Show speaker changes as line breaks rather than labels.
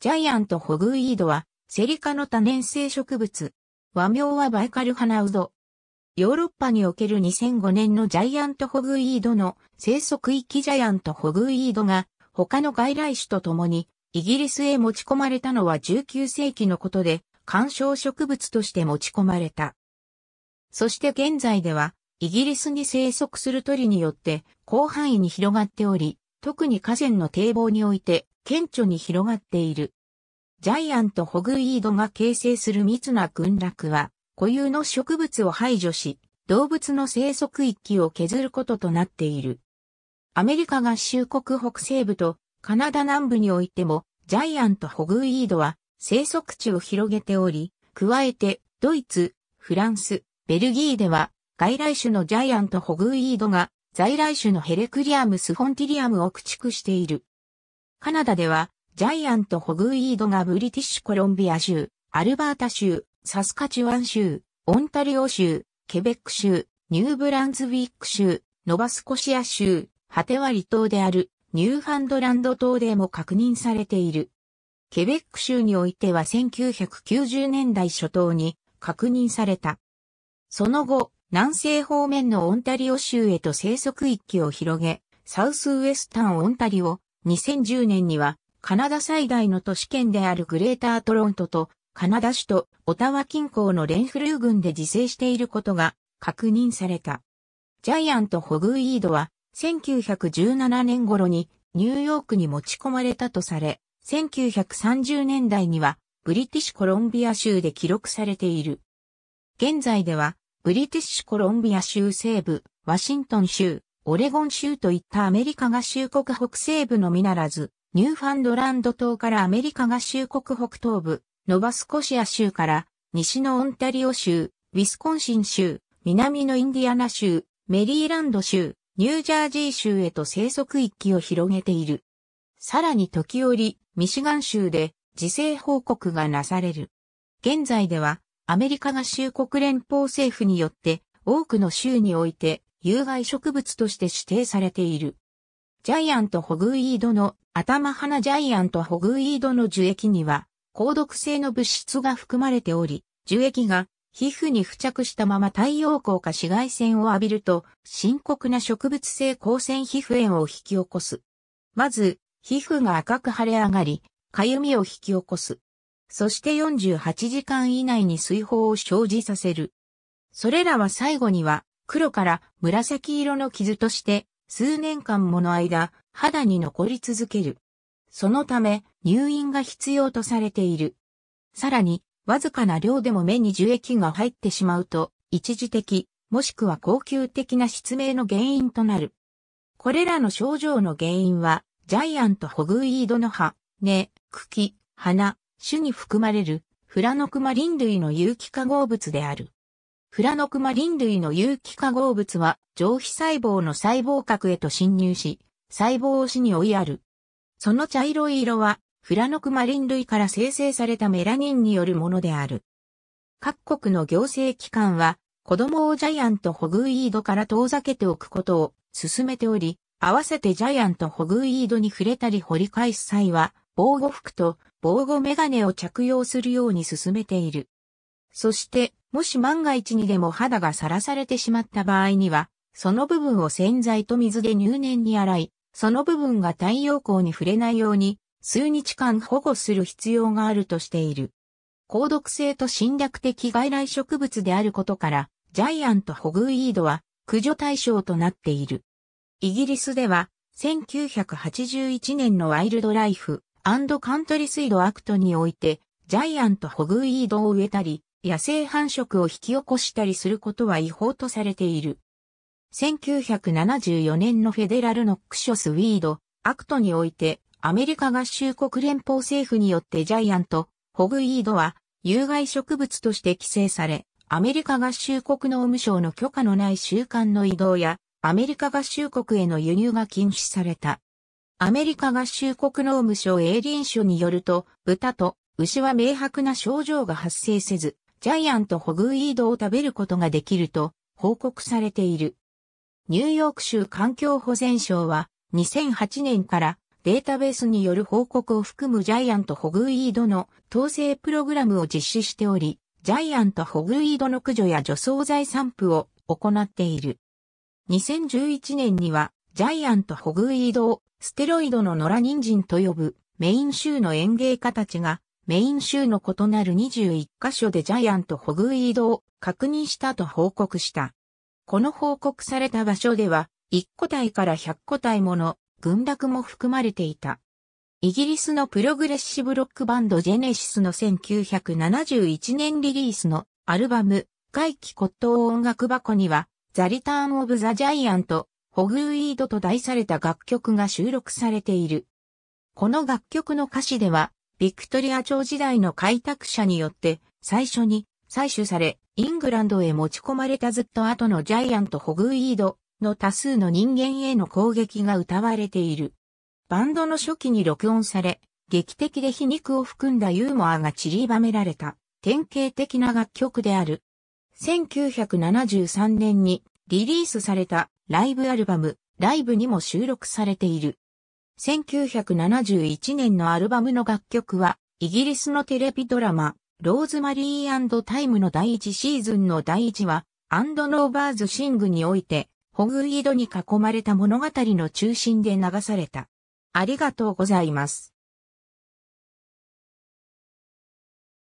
ジャイアントホグウィードは、セリ科の多年生植物。和名はバイカルハナウド。ヨーロッパにおける2005年のジャイアントホグウィードの生息域ジャイアントホグウィードが他の外来種と共にイギリスへ持ち込まれたのは19世紀のことで観賞植物として持ち込まれた。そして現在ではイギリスに生息する鳥によって広範囲に広がっており、特に河川の堤防において顕著に広がっている。ジャイアントホグイードが形成する密な群落は、固有の植物を排除し、動物の生息域を削ることとなっている。アメリカ合衆国北西部とカナダ南部においても、ジャイアントホグイードは生息地を広げており、加えてドイツ、フランス、ベルギーでは外来種のジャイアントホグイードが在来種のヘレクリアムスフォンティリアムを駆逐している。カナダでは、ジャイアント・ホグイードがブリティッシュコロンビア州、アルバータ州、サスカチュワン州、オンタリオ州、ケベック州、ニューブランズウィック州、ノバスコシア州、ハテワリ島であるニューファンドランド島でも確認されている。ケベック州においては1990年代初頭に確認された。その後、南西方面のオンタリオ州へと生息域を広げ、サウスウエスタンオンタリオ、2010年にはカナダ最大の都市圏であるグレータートロントとカナダ首都オタワ近郊のレンフルー群で自生していることが確認された。ジャイアント・ホグイードは1917年頃にニューヨークに持ち込まれたとされ、1930年代にはブリティッシュコロンビア州で記録されている。現在ではブリティッシュコロンビア州西部、ワシントン州、オレゴン州といったアメリカ合衆国北西部のみならず、ニューファンドランド島からアメリカ合衆国北東部、ノバスコシア州から西のオンタリオ州、ウィスコンシン州、南のインディアナ州、メリーランド州、ニュージャージー州へと生息域を広げている。さらに時折、ミシガン州で自制報告がなされる。現在では、アメリカ合衆国連邦政府によって、多くの州において、有害植物として指定されている。ジャイアントホグイードの頭花ジャイアントホグイードの樹液には、高毒性の物質が含まれており、樹液が皮膚に付着したまま太陽光か紫外線を浴びると、深刻な植物性光線皮膚炎を引き起こす。まず、皮膚が赤く腫れ上がり、かゆみを引き起こす。そして48時間以内に水泡を生じさせる。それらは最後には黒から紫色の傷として、数年間もの間、肌に残り続ける。そのため、入院が必要とされている。さらに、わずかな量でも目に樹液が入ってしまうと、一時的、もしくは恒久的な失明の原因となる。これらの症状の原因は、ジャイアントホグイードの葉、根、茎、花、種に含まれる、フラノクマリン類の有機化合物である。フラノクマリン類の有機化合物は上皮細胞の細胞核へと侵入し、細胞を死に追いやる。その茶色い色は、フラノクマリン類から生成されたメラニンによるものである。各国の行政機関は、子供をジャイアントホグイードから遠ざけておくことを進めており、合わせてジャイアントホグイードに触れたり掘り返す際は、防護服と防護メガネを着用するように進めている。そして、もし万が一にでも肌がさらされてしまった場合には、その部分を洗剤と水で入念に洗い、その部分が太陽光に触れないように、数日間保護する必要があるとしている。高毒性と侵略的外来植物であることから、ジャイアントホグウィードは駆除対象となっている。イギリスでは、1981年のワイルドライフカントリー水道アクトにおいて、ジャイアントホグウィードを植えたり、野生繁殖を引き起こしたりすることは違法とされている。1974年のフェデラルノックショスウィードアクトにおいてアメリカ合衆国連邦政府によってジャイアント、ホグイードは有害植物として規制され、アメリカ合衆国農務省の許可のない習慣の移動やアメリカ合衆国への輸入が禁止された。アメリカ合衆国農務省エイリン書によると、豚と牛は明白な症状が発生せず、ジャイアントホグイードを食べることができると報告されている。ニューヨーク州環境保全省は2008年からデータベースによる報告を含むジャイアントホグイードの統制プログラムを実施しており、ジャイアントホグイードの駆除や除草剤散布を行っている。2011年にはジャイアントホグイードをステロイドの野良人参と呼ぶメイン州の園芸家たちがメイン州の異なる21カ所でジャイアント・ホグウィードを確認したと報告した。この報告された場所では、1個体から100個体もの群落も含まれていた。イギリスのプログレッシブロックバンドジェネシスの1971年リリースのアルバム、怪奇骨董音楽箱には、ザ・リターン・オブ・ザ・ジャイアント、ホグウィードと題された楽曲が収録されている。この楽曲の歌詞では、ビクトリア朝時代の開拓者によって最初に採取され、イングランドへ持ち込まれたずっと後のジャイアント・ホグイードの多数の人間への攻撃が歌われている。バンドの初期に録音され、劇的で皮肉を含んだユーモアが散りばめられた典型的な楽曲である。1973年にリリースされたライブアルバム、ライブにも収録されている。1971年のアルバムの楽曲は、イギリスのテレビドラマ、ローズマリータイムの第1シーズンの第1話、アンドノーバーズシングにおいて、ホグイードに囲まれた物語の中心で流された。ありがとうございます。